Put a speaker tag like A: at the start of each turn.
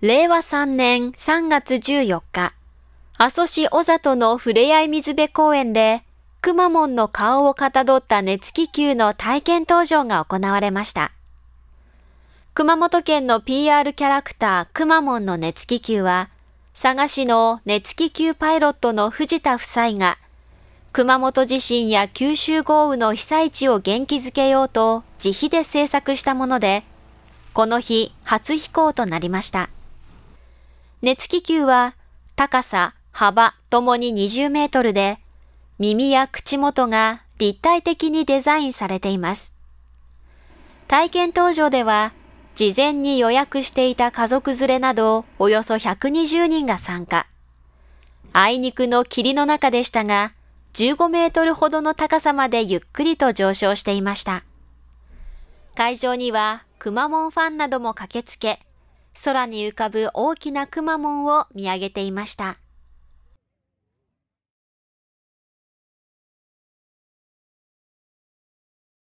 A: 令和3年3月14日、阿蘇市小里のふれあい水辺公園で、くまモンの顔をかたどった熱気球の体験登場が行われました。熊本県の PR キャラクターくまモンの熱気球は、佐賀市の熱気球パイロットの藤田夫妻が、熊本地震や九州豪雨の被災地を元気づけようと自費で制作したもので、この日初飛行となりました。熱気球は高さ、幅ともに20メートルで、耳や口元が立体的にデザインされています。体験登場では、事前に予約していた家族連れなどおよそ120人が参加。あいにくの霧の中でしたが、15メートルほどの高さまでゆっくりと上昇していました。会場にはくまモンファンなども駆けつけ、空に浮かぶ大きなくまモンを見上げていました。